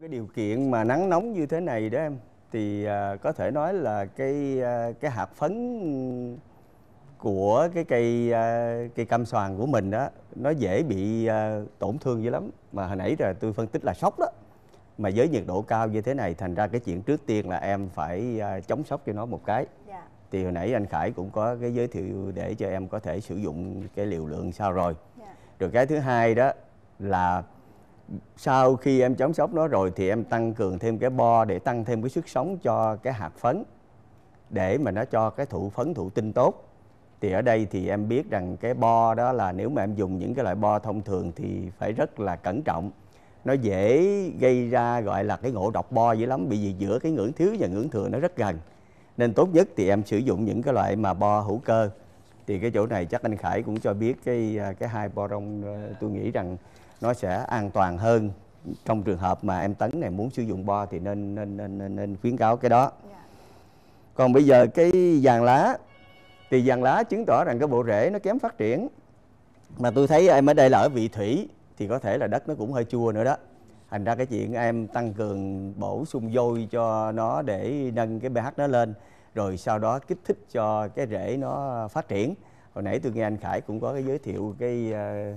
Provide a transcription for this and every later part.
cái điều kiện mà nắng nóng như thế này đó em thì à, có thể nói là cái à, cái hạt phấn của cái cây à, cây cam xoàn của mình đó nó dễ bị à, tổn thương dữ lắm mà hồi nãy rồi tôi phân tích là sốc đó mà với nhiệt độ cao như thế này thành ra cái chuyện trước tiên là em phải à, chống sốc cho nó một cái yeah. Dạ. thì hồi nãy anh Khải cũng có cái giới thiệu để cho em có thể sử dụng cái liều lượng sao rồi yeah. Dạ. rồi cái thứ hai đó là sau khi em chống sốc nó rồi thì em tăng cường thêm cái bo để tăng thêm cái sức sống cho cái hạt phấn để mà nó cho cái thụ phấn thụ tinh tốt thì ở đây thì em biết rằng cái bo đó là nếu mà em dùng những cái loại bo thông thường thì phải rất là cẩn trọng nó dễ gây ra gọi là cái ngộ độc bo dữ lắm bởi vì giữa cái ngưỡng thiếu và ngưỡng thừa nó rất gần nên tốt nhất thì em sử dụng những cái loại mà bo hữu cơ thì cái chỗ này chắc anh Khải cũng cho biết cái à, cái hai bo rong ờ, tôi nghĩ rằng nó sẽ an toàn hơn trong trường hợp mà em tấn này muốn sử dụng bo thì nên nên nên nên, nên khuyến cáo cái đó yeah. Dạ. còn bây giờ cái vàng lá thì vàng lá chứng tỏ rằng cái bộ rễ nó kém phát triển mà tôi thấy em ở đây là ở vị thủy thì có thể là đất nó cũng hơi chua nữa đó thành ra cái chuyện em tăng cường bổ sung vôi cho nó để nâng cái pH nó lên rồi sau đó kích thích cho cái rễ nó phát triển hồi nãy tôi nghe anh Khải cũng có cái giới thiệu cái ờ,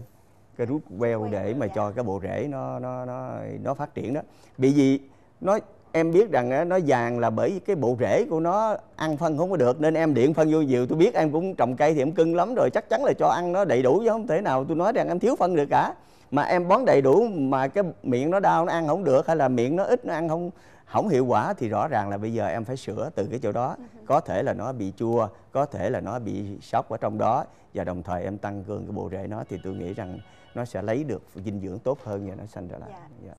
cái rút veo để mà dạ. cho cái bộ rễ nó nó nó nó phát triển đó bị gì nó em biết rằng nó vàng là bởi cái bộ rễ của nó ăn phân không có được nên em điện phân vô nhiều tôi biết em cũng trồng cây thì em cưng lắm rồi chắc chắn là cho ăn nó đầy đủ chứ không thể nào tôi nói rằng em thiếu phân được cả mà em bón đầy đủ mà cái miệng nó đau nó ăn không được hay là miệng nó ít nó ăn không không hiệu quả thì rõ ràng là bây giờ em phải sửa từ cái chỗ đó ừ có thể là nó bị chua có thể là nó bị sốc ở trong đó và đồng thời em tăng cường cái bộ rễ nó thì tôi nghĩ rằng nó sẽ lấy được dinh dưỡng tốt hơn và nó sanh ra lá dạ, dạ.